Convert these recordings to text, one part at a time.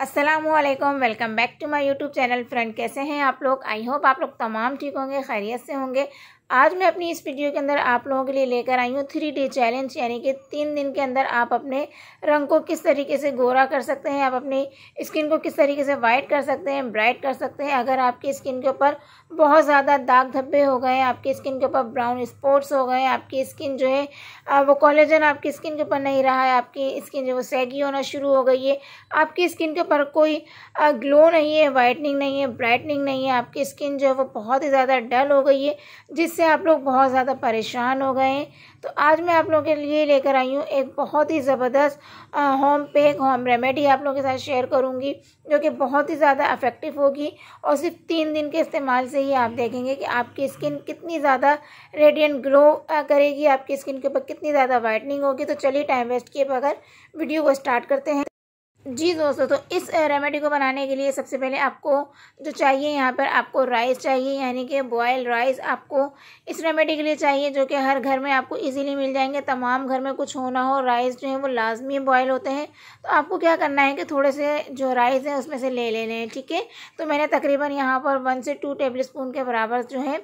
Aslam welcome back to my YouTube channel friend कैसे हैं आप लोग आई होप आप लोग तमाम ठीक होंगे खैरियत से होंगे आज मैं अपनी इस वीडियो के अंदर आप लोगों के लिए लेकर आई हूँ थ्री डे चैलेंज यानी कि तीन दिन के अंदर आप अपने रंग को किस तरीके से गोरा कर सकते हैं आप अपनी स्किन को किस तरीके से वाइट कर सकते हैं ब्राइट कर सकते हैं अगर आपकी स्किन के ऊपर बहुत ज़्यादा दाग धब्बे हो गए आपकी स्किन के ऊपर ब्राउन स्पॉट्स हो गए आपकी स्किन जो है वो कॉलेजन आपकी स्किन के ऊपर नहीं रहा है आपकी स्किन जो वो सैगी होना शुरू हो गई है आपकी स्किन के ऊपर कोई ग्लो नहीं है वाइटनिंग नहीं है ब्राइटनिंग नहीं है आपकी स्किन जो है वो बहुत ही ज़्यादा डल हो गई है जिस इससे आप लोग बहुत ज़्यादा परेशान हो गए तो आज मैं आप लोगों के लिए लेकर आई हूँ एक बहुत ही ज़बरदस्त होम पेक होम रेमेडी आप लोगों के साथ शेयर करूँगी जो कि बहुत ही ज़्यादा अफेक्टिव होगी और सिर्फ तीन दिन के इस्तेमाल से ही आप देखेंगे कि आपकी स्किन कितनी ज़्यादा रेडियंट ग्लो करेगी आपकी स्किन के ऊपर कितनी ज़्यादा वाइटनिंग होगी तो चलिए टाइम वेस्ट किए बगैर वीडियो को स्टार्ट करते हैं जी दोस्तों तो इस रेमेडी को बनाने के लिए सबसे पहले आपको जो चाहिए यहाँ पर आपको राइस चाहिए यानी कि बॉयल राइस आपको इस रेमेडी के लिए चाहिए जो कि हर घर में आपको इजीली मिल जाएंगे तमाम घर में कुछ होना हो राइस जो है वो लाजमी बॉयल होते हैं तो आपको क्या करना है कि थोड़े से जो राइस हैं उसमें से ले लेने हैं ठीक है तो मैंने तकरीबन यहाँ पर वन से टू टेबल स्पून के बराबर जो है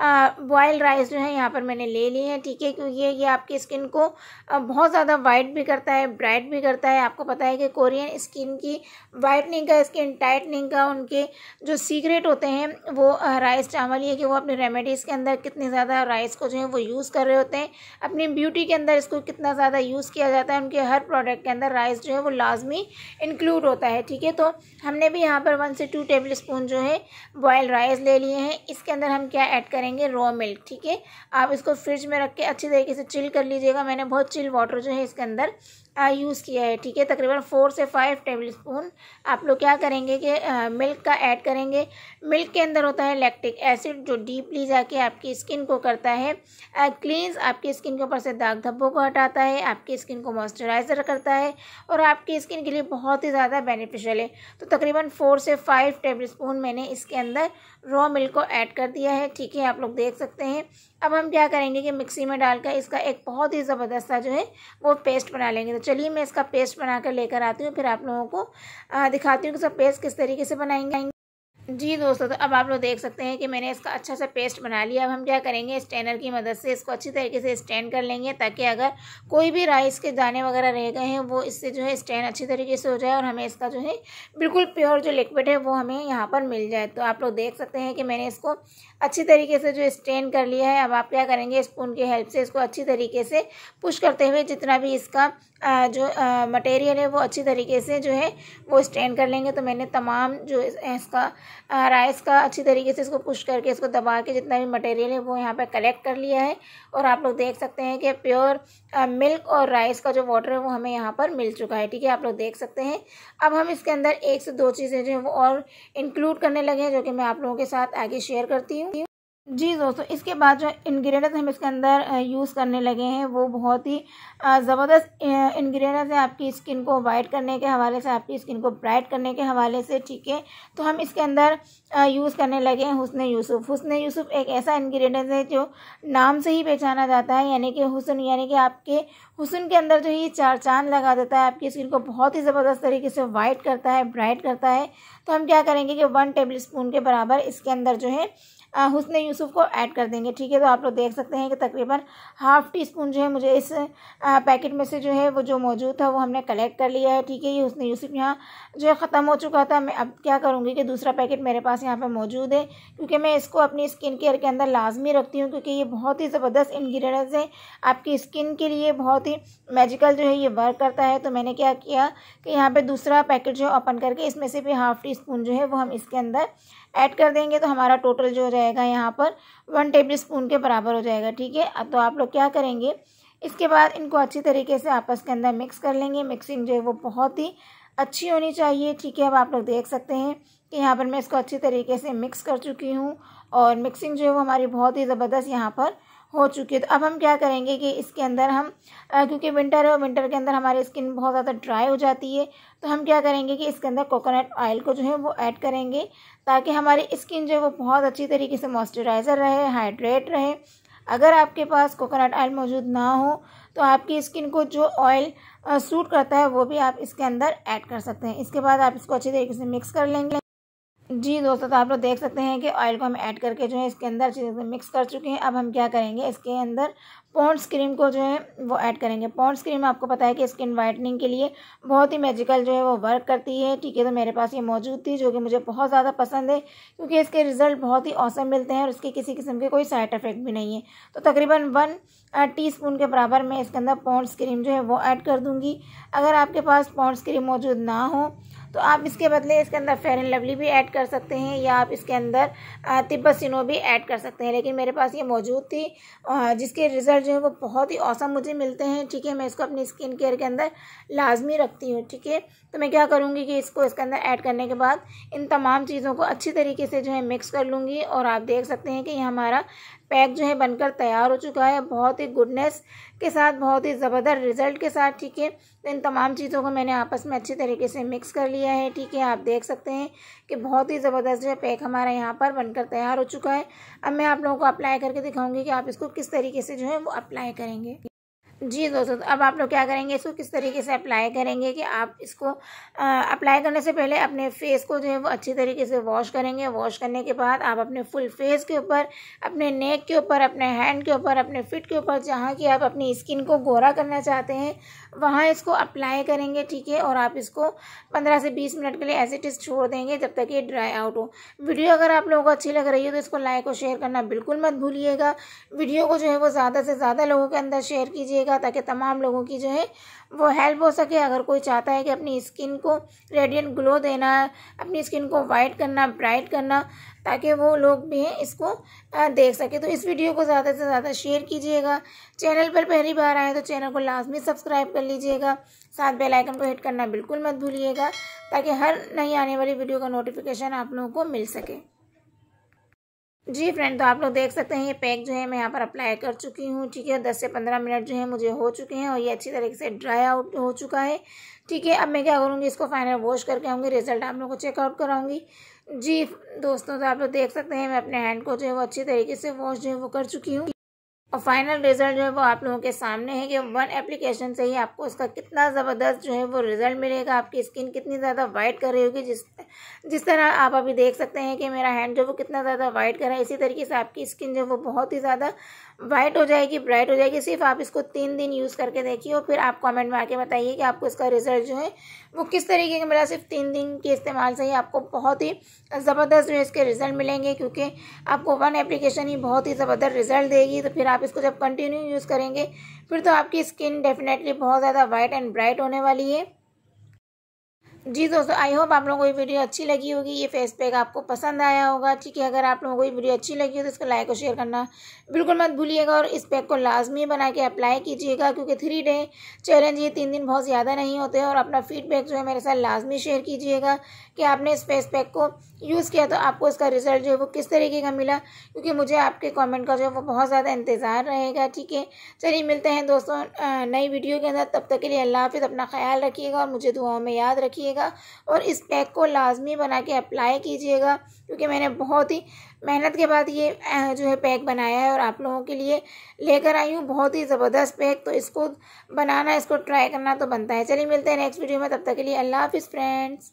बॉयल राइस जो है यहाँ पर मैंने ले लिए हैं ठीक है क्योंकि ये आपकी स्किन को बहुत ज़्यादा वाइट भी करता है ब्राइट भी करता है आपको पता है कि कोरिया रही है स्किन की वाइटनिंग का स्किन टाइटनिंग का उनके जो सीक्रेट होते हैं वो राइस चावल ये कि वो अपने रेमेडीज़ के अंदर कितने ज़्यादा राइस को जो है वो यूज़ कर रहे होते हैं अपनी ब्यूटी के अंदर इसको कितना ज़्यादा यूज़ किया जाता है उनके हर प्रोडक्ट के अंदर राइस जो है वो लाजमी इंक्लूड होता है ठीक है तो हमने भी यहाँ पर वन से टू टेबल स्पून जो है बॉयल राइस ले लिए हैं इसके अंदर हम क्या ऐड करेंगे रॉ मिल्क ठीक है आप इसको फ्रिज में रख के अच्छी तरीके से चिल कर लीजिएगा मैंने बहुत चिल वाटर जो है इसके अंदर यूज़ किया है ठीक है तकरीबन फोर से फाइव टेबल स्पून आप लोग क्या करेंगे कि मिल्क का ऐड करेंगे मिल्क के अंदर होता है लैक्टिक एसिड जो डीपली जाके आपकी स्किन को करता है क्लींस आपकी स्किन के ऊपर से दाग धब्बों को हटाता है आपकी स्किन को मॉइस्चराइज़र करता है और आपकी स्किन के लिए बहुत ही ज़्यादा बेनिफिशियल है तो तकरीबन फोर से फाइव टेबल स्पून मैंने इसके अंदर रॉ मिल्क को ऐड कर दिया है ठीक है आप लोग देख सकते हैं अब हम क्या करेंगे कि मिक्सी में डालकर इसका एक बहुत ही ज़बरदस्त जो है वो पेस्ट बना लेंगे तो चलिए मैं इसका पेस्ट बनाकर लेकर आती हूँ फिर आप लोगों को दिखाती हूँ कि सब पेस्ट किस तरीके से बनाएंगे जी दोस्तों तो अब आप लोग देख सकते हैं कि मैंने इसका अच्छा सा पेस्ट बना लिया अब हम क्या करेंगे स्टेनर की मदद से इसको अच्छी तरीके से स्टैन कर लेंगे ताकि अगर कोई भी राइस के दाने वगैरह रह गए हैं वो इससे जो है स्टैन अच्छी तरीके से हो जाए और हमें इसका जो है बिल्कुल प्योर जो लिक्विड है वो हमें यहाँ पर मिल जाए तो आप लोग देख सकते हैं कि मैंने इसको अच्छी तरीके से जो स्टैंड कर लिया है अब आप क्या करेंगे स्पून की हेल्प से इसको अच्छी तरीके से पुश करते हुए जितना भी इसका जो मटेरियल है वो अच्छी तरीके से जो है वो स्टैन कर लेंगे तो मैंने तमाम जो इसका राइस का अच्छी तरीके से इसको पुश करके इसको दबा के जितना भी मटेरियल है वो यहाँ पर कलेक्ट कर लिया है और आप लोग देख सकते हैं कि प्योर मिल्क और राइस का जो वाटर है वो हमें यहाँ पर मिल चुका है ठीक है आप लोग देख सकते हैं अब हम इसके अंदर एक से दो चीज़ें जो है वो और इंक्लूड करने लगे हैं जो कि मैं आप लोगों के साथ आगे शेयर करती हूँ जी दोस्तों इसके बाद जो इन्ग्रीडियंट्स हम इसके अंदर यूज़ करने लगे हैं वो बहुत ही ज़बरदस्त इन्ग्रीडियंट्स हैं आपकी स्किन को वाइट करने के हवाले से आपकी स्किन को ब्राइट करने के हवाले से ठीक है तो हम इसके अंदर यूज़ करने लगे हैं हुसन यूसुफ हुसन यूसुफ एक ऐसा इन्ग्रीडियंट्स है जो नाम से ही पहचाना जाता है यानी कि हुसन यानी कि आपके हुसन के अंदर जो ये चार चांद लगा देता है आपकी स्किन को बहुत ही ज़बरदस्त तरीके से वाइट करता है ब्राइट करता है तो हम क्या करेंगे कि वन टेबल स्पून के बराबर इसके अंदर जो है हुसन यूसुफ सूप को ऐड कर देंगे ठीक है तो आप लोग देख सकते हैं कि तकरीबन हाफ़ टी स्पून जो है मुझे इस पैकेट में से जो है वो जो मौजूद था वो हमने कलेक्ट कर लिया है ठीक है ये उसने यूसुफ यहाँ जो है ख़त्म हो चुका था मैं अब क्या करूँगी कि दूसरा पैकेट मेरे पास यहाँ पर मौजूद है क्योंकि मैं इसको अपनी स्किन केयर के अंदर लाजमी रखती हूँ क्योंकि ये बहुत ही ज़बरदस्त इन्ग्रीडियंट्स हैं आपकी स्किन के लिए बहुत ही मेजिकल जो है ये वर्क करता है तो मैंने क्या किया कि यहाँ पर दूसरा पैकेट जो है ओपन करके इसमें से भी हाफ़ टी स्पून जो है वो हम इसके अंदर ऐड कर देंगे तो हमारा टोटल जो हो जाएगा यहाँ पर वन टेबल स्पून के बराबर हो जाएगा ठीक है तो आप लोग क्या करेंगे इसके बाद इनको अच्छी तरीके से आपस के अंदर मिक्स कर लेंगे मिक्सिंग जो है वो बहुत ही अच्छी होनी चाहिए ठीक है अब आप लोग देख सकते हैं कि यहाँ पर मैं इसको अच्छी तरीके से मिक्स कर चुकी हूँ और मिक्सिंग जो है वो हमारी बहुत ही ज़बरदस्त यहाँ पर हो चुकी है तो अब हम क्या करेंगे कि इसके अंदर हम क्योंकि विंटर है और विंटर के अंदर हमारी स्किन बहुत ज़्यादा ड्राई हो जाती है तो हम क्या करेंगे कि इसके अंदर कोकोनट ऑयल को जो है वो ऐड करेंगे ताकि हमारी स्किन जो है वो बहुत अच्छी तरीके से मॉइस्चराइज़र रहे हाइड्रेट रहे अगर आपके पास कोकोनट ऑयल मौजूद ना हो तो आपकी स्किन को जो ऑयल सूट करता है वो भी आप इसके अंदर ऐड कर सकते हैं इसके बाद आप इसको अच्छी तरीके से मिक्स कर लेंगे जी दोस्तों तो आप लोग देख सकते हैं कि ऑयल को हम ऐड करके जो है इसके अंदर अच्छी तरह से मिक्स कर चुके हैं अब हम क्या करेंगे इसके अंदर पॉन्ड्स क्रीम को जो है वो ऐड करेंगे पॉन्ड्स क्रीम आपको पता है कि स्किन वाइटनिंग के लिए बहुत ही मैजिकल जो है वो वर्क करती है ठीक है तो मेरे पास ये मौजूद थी जो कि मुझे बहुत ज़्यादा पसंद है क्योंकि इसके रिजल्ट बहुत ही औसम मिलते हैं और इसके किसी किस्म के कोई साइड इफ़ेक्ट भी नहीं है तो तकरीबन वन टी के बराबर मैं इसके अंदर पॉन्ड्स क्रीम जो है वो ऐड कर दूँगी अगर आपके पास पॉन्ड्स क्रीम मौजूद ना हो तो आप इसके बदले इसके अंदर फेयर एंड लवली भी ऐड कर सकते हैं या आप इसके अंदर तिब्बसिनो भी ऐड कर सकते हैं लेकिन मेरे पास ये मौजूद थी जिसके रिज़ल्ट जो है वो बहुत ही औसम मुझे मिलते हैं ठीक है मैं इसको अपनी स्किन केयर के अंदर लाजमी रखती हूँ ठीक है तो मैं क्या करूँगी कि इसको इसके अंदर ऐड करने के बाद इन तमाम चीज़ों को अच्छी तरीके से जो है मिक्स कर लूँगी और आप देख सकते हैं कि ये हमारा पैक जो है बनकर तैयार हो चुका है बहुत ही गुडनेस के साथ बहुत ही ज़बरदस्त रिजल्ट के साथ ठीक है तो इन तमाम चीज़ों को मैंने आपस में अच्छे तरीके से मिक्स कर लिया है ठीक है आप देख सकते हैं कि बहुत ही ज़बरदस्त जो है पैक हमारा यहाँ पर बनकर तैयार हो चुका है अब मैं आप लोगों को अप्लाई करके दिखाऊंगी कि आप इसको किस तरीके से जो है वो अप्लाई करेंगे जी दोस्तों तो अब आप लोग क्या करेंगे इसको किस तरीके से अप्लाई करेंगे कि आप इसको आ, अप्लाई करने से पहले अपने फेस को जो है वो अच्छी तरीके से वॉश करेंगे वॉश करने के बाद आप अपने फुल फेस के ऊपर अपने नेक के ऊपर अपने हैंड के ऊपर अपने फिट के ऊपर जहाँ कि आप अपनी स्किन को गोरा करना चाहते हैं वहाँ इसको अप्लाई करेंगे ठीक है और आप इसको पंद्रह से बीस मिनट के लिए एज इट इज़ छोड़ देंगे जब तक ये ड्राई आउट हो वीडियो अगर आप लोगों को अच्छी लग रही हो तो इसको लाइक और शेयर करना बिल्कुल मत भूलिएगा वीडियो को जो है वो ज़्यादा से ज़्यादा लोगों के अंदर शेयर कीजिएगा रहेगा ताकि तमाम लोगों की जो है वो हेल्प हो सके अगर कोई चाहता है कि अपनी स्किन को रेडियंट ग्लो देना अपनी स्किन को वाइट करना ब्राइट करना ताकि वो लोग भी हैं इसको देख सके तो इस वीडियो को ज़्यादा से ज़्यादा शेयर कीजिएगा चैनल पर पहली बार आए तो चैनल को लाजमी सब्सक्राइब कर लीजिएगा साथ बेल आइकन को हिट करना बिल्कुल मत भूलिएगा ताकि हर नई आने वाली वीडियो का नोटिफिकेशन आप लोगों को मिल सके जी फ्रेंड तो आप लोग देख सकते हैं ये पैक जो है मैं यहाँ पर अप्लाई कर चुकी हूँ ठीक है दस से पंद्रह मिनट जो है मुझे हो चुके हैं और ये अच्छी तरीके से ड्राई आउट हो चुका है ठीक है अब मैं क्या करूँगी इसको फाइनल वॉश करके आऊँगी रिजल्ट आप लोग को चेकआउट कराऊँगी जी दोस्तों तो आप लोग देख सकते हैं मैं अपने हैंड को जो है वो अच्छी तरीके से वॉश जो है वो कर चुकी हूँ और फाइनल रिज़ल्ट जो है वो आप लोगों के सामने है कि वन एप्लीकेशन से ही आपको उसका कितना ज़बरदस्त जो है वो रिज़ल्ट मिलेगा आपकी स्किन कितनी ज़्यादा वाइट कर रही होगी जिस जिस तरह आप अभी देख सकते हैं कि मेरा हैंड जो वो कितना ज़्यादा वाइट कर रहा है इसी तरीके से आपकी स्किन जो वो बहुत ही ज़्यादा वाइट हो जाएगी ब्राइट हो जाएगी सिर्फ आप इसको तीन दिन यूज़ करके देखिए और फिर आप कमेंट में आके बताइए कि आपको इसका रिजल्ट जो है वो किस तरीके का मिला सिर्फ तीन दिन के इस्तेमाल से ही आपको बहुत ही ज़बरदस्त जो इसके रिज़ल्ट मिलेंगे क्योंकि आपको वन एप्लीकेशन ही बहुत ही ज़बरदस्त रिजल्ट देगी तो फिर आप इसको जब कंटिन्यू यूज़ करेंगे फिर तो आपकी स्किन डेफिनेटली बहुत ज़्यादा वाइट एंड ब्राइट होने वाली है जी दोस्तों आई होप आप लोगों को ये वीडियो अच्छी लगी होगी ये फेस पैक आपको पसंद आया होगा ठीक है अगर आप लोगों को ये वीडियो अच्छी लगी हो तो इसको लाइक और शेयर करना बिल्कुल मत भूलिएगा और इस पैक को लाजमी बना के अप्लाई कीजिएगा क्योंकि थ्री डे चैलेंज ये तीन दिन बहुत ज़्यादा नहीं होते और अपना फीडबैक जो है मेरे साथ लाजमी शेयर कीजिएगा कि आपने इस फेस पैक को यूज़ किया तो आपको इसका रिज़ल्ट जो है वो किस तरीके का मिला क्योंकि मुझे आपके कमेंट का जो है वो बहुत ज़्यादा इंतज़ार रहेगा ठीक है चलिए मिलते हैं दोस्तों नई वीडियो के अंदर तब तक के लिए अल्लाह हाफिज़ अपना ख्याल रखिएगा और मुझे दुआओं में याद रखिएगा और इस पैक को लाजमी बना के अप्लाई कीजिएगा क्योंकि मैंने बहुत ही मेहनत के बाद ये जो है पैक बनाया है और आप लोगों के लिए लेकर आई हूँ बहुत ही ज़बरदस्त पैक तो इसको बनाना इसको ट्राई करना तो बनता है चलिए मिलते हैं नेक्स्ट वीडियो में तब तक के लिए अल्लाह हाफिज़ फ्रेंड्स